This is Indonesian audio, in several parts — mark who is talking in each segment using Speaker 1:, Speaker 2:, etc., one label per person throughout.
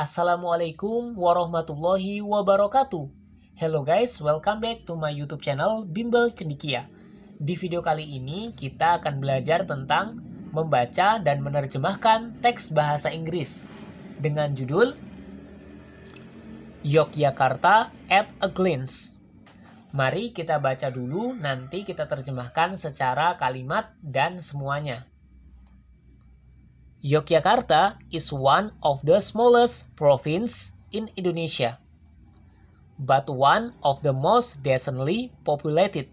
Speaker 1: Assalamualaikum warahmatullahi wabarakatuh. Hello guys, welcome back to my YouTube channel Bimbel Cendikia. Di video kali ini kita akan belajar tentang membaca dan menerjemahkan teks bahasa Inggris dengan judul Yogyakarta at a glance. Mari kita baca dulu, nanti kita terjemahkan secara kalimat dan semuanya. Yogyakarta is one of the smallest province in Indonesia, but one of the most densely populated.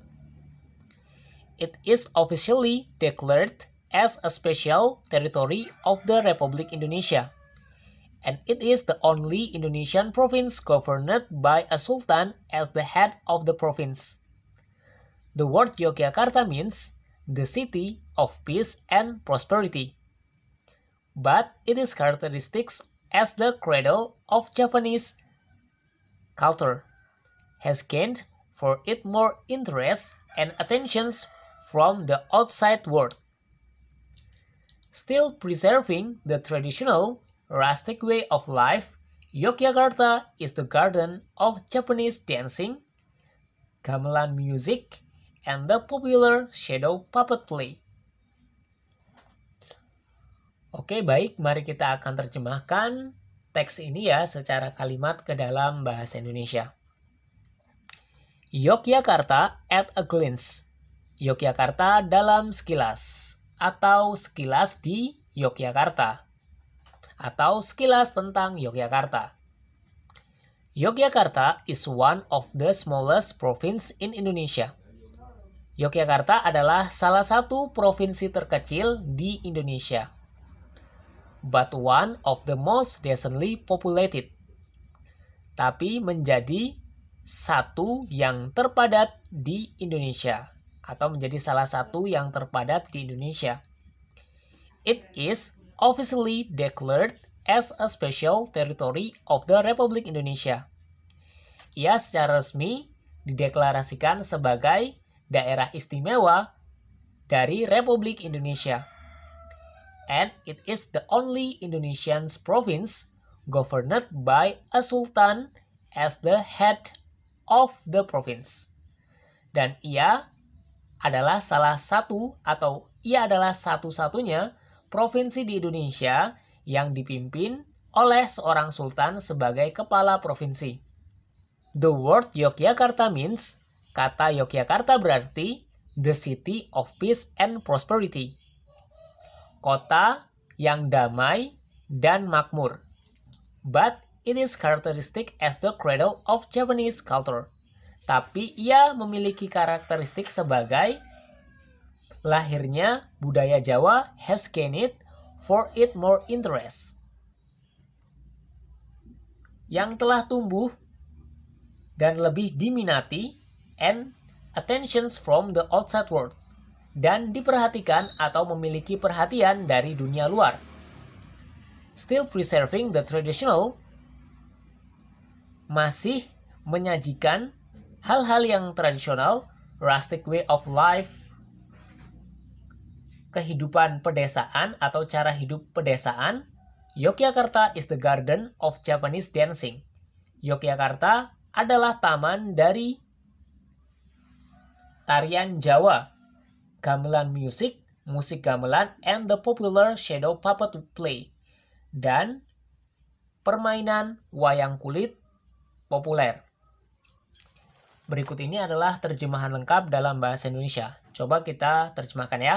Speaker 1: It is officially declared as a special territory of the Republic Indonesia, and it is the only Indonesian province governed by a sultan as the head of the province. The word Yogyakarta means the city of peace and prosperity but it is characteristics as the cradle of Japanese culture has gained for it more interest and attentions from the outside world. Still preserving the traditional rustic way of life, Yogyakarta is the garden of Japanese dancing, gamelan music, and the popular shadow puppet play. Oke, baik, mari kita akan terjemahkan teks ini ya secara kalimat ke dalam bahasa Indonesia. Yogyakarta at a glance. Yogyakarta dalam sekilas atau sekilas di Yogyakarta atau sekilas tentang Yogyakarta. Yogyakarta is one of the smallest province in Indonesia. Yogyakarta adalah salah satu provinsi terkecil di Indonesia but one of the most densely populated, tapi menjadi satu yang terpadat di Indonesia atau menjadi salah satu yang terpadat di Indonesia. It is officially declared as a special territory of the Republic Indonesia. Ia secara resmi dideklarasikan sebagai daerah istimewa dari Republik Indonesia and it is the only Indonesian province governed by a sultan as the head of the province. Dan ia adalah salah satu atau ia adalah satu-satunya provinsi di Indonesia yang dipimpin oleh seorang sultan sebagai kepala provinsi. The word Yogyakarta means kata Yogyakarta berarti the city of peace and prosperity kota yang damai dan makmur. But it is characteristic as the cradle of Japanese culture. Tapi ia memiliki karakteristik sebagai lahirnya budaya Jawa has gained it for it more interest. Yang telah tumbuh dan lebih diminati and attentions from the outside world dan diperhatikan atau memiliki perhatian dari dunia luar. Still preserving the traditional masih menyajikan hal-hal yang tradisional, rustic way of life, kehidupan pedesaan atau cara hidup pedesaan. Yogyakarta is the garden of Japanese dancing. Yogyakarta adalah taman dari tarian Jawa gamelan music, musik gamelan, and the popular shadow puppet play. Dan permainan wayang kulit populer. Berikut ini adalah terjemahan lengkap dalam bahasa Indonesia. Coba kita terjemahkan ya.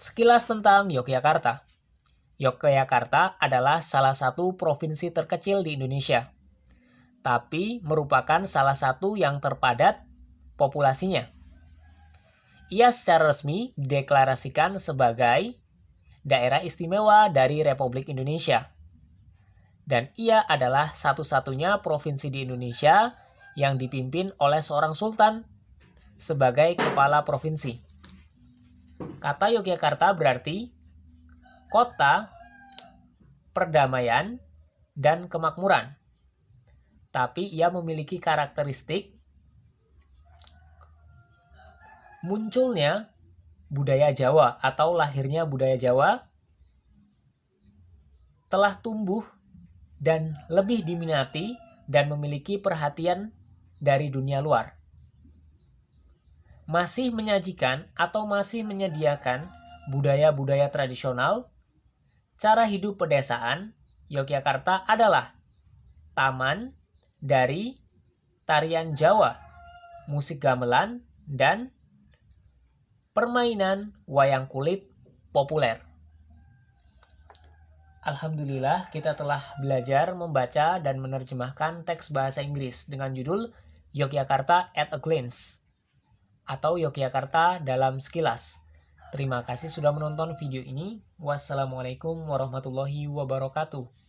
Speaker 1: Sekilas tentang Yogyakarta. Yogyakarta adalah salah satu provinsi terkecil di Indonesia, tapi merupakan salah satu yang terpadat populasinya ia secara resmi deklarasikan sebagai daerah istimewa dari Republik Indonesia. Dan ia adalah satu-satunya provinsi di Indonesia yang dipimpin oleh seorang sultan sebagai kepala provinsi. Kata Yogyakarta berarti kota perdamaian dan kemakmuran. Tapi ia memiliki karakteristik munculnya budaya Jawa atau lahirnya budaya Jawa telah tumbuh dan lebih diminati dan memiliki perhatian dari dunia luar. Masih menyajikan atau masih menyediakan budaya-budaya tradisional, cara hidup pedesaan Yogyakarta adalah taman dari tarian Jawa, musik gamelan, dan permainan wayang kulit populer. Alhamdulillah, kita telah belajar membaca dan menerjemahkan teks bahasa Inggris dengan judul Yogyakarta at a Glance atau Yogyakarta dalam sekilas. Terima kasih sudah menonton video ini. Wassalamualaikum warahmatullahi wabarakatuh.